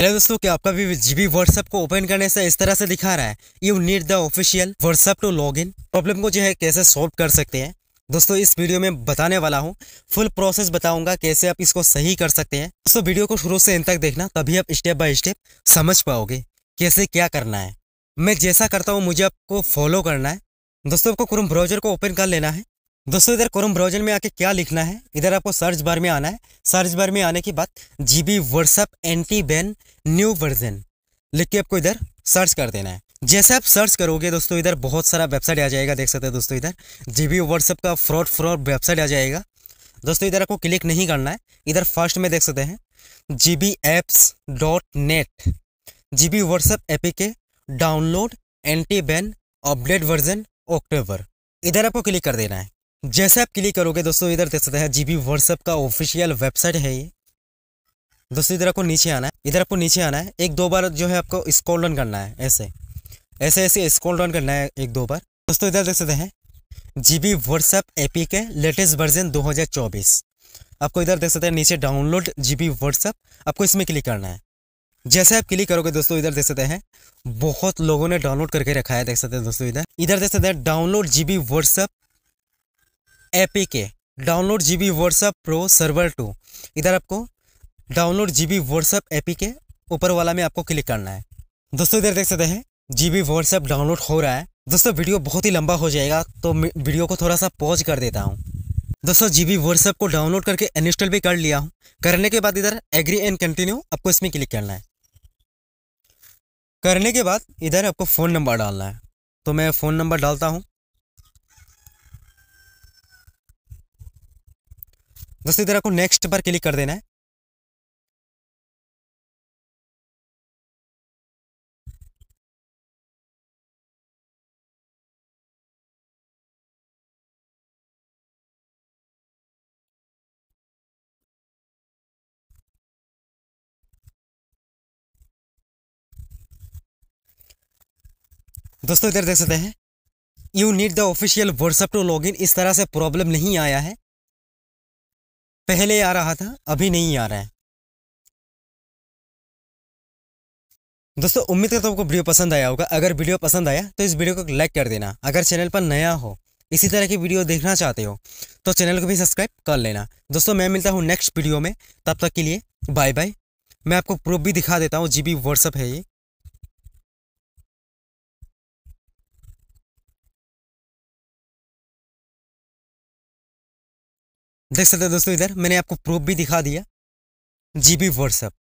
hello दोस्तों क्या आपका भी जीबी व्हाट्सएप को ओपन करने से इस तरह से दिखा रहा है you need the official WhatsApp to log in problem को जो है कैसे सॉल्व कर सकते हैं दोस्तों इस वीडियो में बताने वाला हूँ फुल प्रोसेस बताऊंगा कैसे आप इसको सही कर सकते हैं दोस्तों वीडियो को शुरू से इन तक देखना तभी आप स्टेप बाय स्टेप समझ पाओगे कैसे क्या करना है मैं जैसा करता हूँ मुझे आपको फॉलो करना है दोस्तों आपको क्रोम ब्राउजर को ओपन कर लेना है दोस्तों इधर क्रोम ब्राउजर में आके क्या लिखना है इधर आपको सर्च बार में आना है सर्च बार में आने के बाद G B WhatsApp anti ban new version लिख के आपको इधर सर्च कर देना है जैसे आप सर्च करोगे दोस्तों इधर बहुत सारा वेबसाइट आ जाएगा देख सकते हैं दोस्तों इधर जी बी व्हाट्सअप का फ्रॉड फ्रॉड वेबसाइट आ जाएगा दोस्तों इधर आपको क्लिक नहीं करना है इधर फर्स्ट में देख सकते हैं G B apps dot net G B WhatsApp APK download anti ban update version October इधर आपको क्लिक कर देना है जैसे आप क्लिक करोगे दोस्तों इधर देख सकते हैं जी बी व्हाट्सएप का ऑफिशियल वेबसाइट है ये दोस्तों इधर आपको नीचे आना है इधर आपको नीचे आना है एक दो बार जो है आपको स्क्रॉल डाउन करना है ऐसे ऐसे ऐसे स्क्रॉल डाउन करना है एक दो बार दोस्तों इधर देख सकते हैं G B WhatsApp APK latest version 2024 आपको इधर देख सकते हैं नीचे डाउनलोड जी बी व्हाट्सएप आपको इसमें क्लिक करना है जैसे आप क्लिक करोगे दोस्तों इधर देख सकते हैं बहुत लोगों ने डाउनलोड करके रखा है देख सकते हैं दोस्तों इधर इधर देख सकते हैं download G B WhatsApp APK download G B WhatsApp pro server two इधर आपको download G B WhatsApp APK ऊपर वाला में आपको क्लिक करना है दोस्तों इधर देख सकते हैं जी बी व्हाट्सअप डाउनलोड हो रहा है दोस्तों वीडियो बहुत ही लंबा हो जाएगा तो वीडियो को थोड़ा सा पॉज कर देता हूँ दोस्तों जी बी व्हाट्सअप को डाउनलोड करके इंस्टॉल भी कर लिया हूँ करने के बाद इधर एग्री एंड कंटिन्यू आपको इसमें क्लिक करना है करने के बाद इधर आपको फ़ोन नंबर डालना है तो मैं फ़ोन नंबर डालता हूँ दोस्तों इधर आपको नेक्स्ट पर क्लिक कर देना है दोस्तों इधर देख सकते हैं you need the official WhatsApp to log in इस तरह से प्रॉब्लम नहीं आया है पहले आ रहा था अभी नहीं आ रहा है दोस्तों उम्मीद करता हूँ आपको वीडियो पसंद आया होगा अगर वीडियो पसंद आया तो इस वीडियो को लाइक कर देना अगर चैनल पर नया हो इसी तरह की वीडियो देखना चाहते हो तो चैनल को भी सब्सक्राइब कर लेना दोस्तों मैं मिलता हूँ नेक्स्ट वीडियो में तब तक के लिए बाय बाय मैं आपको प्रूफ भी दिखा देता हूँ जी बी व्हाट्सअप है ये देख सकते हैं दोस्तों इधर मैंने आपको प्रूफ भी दिखा दिया जी बी व्हाट्सअप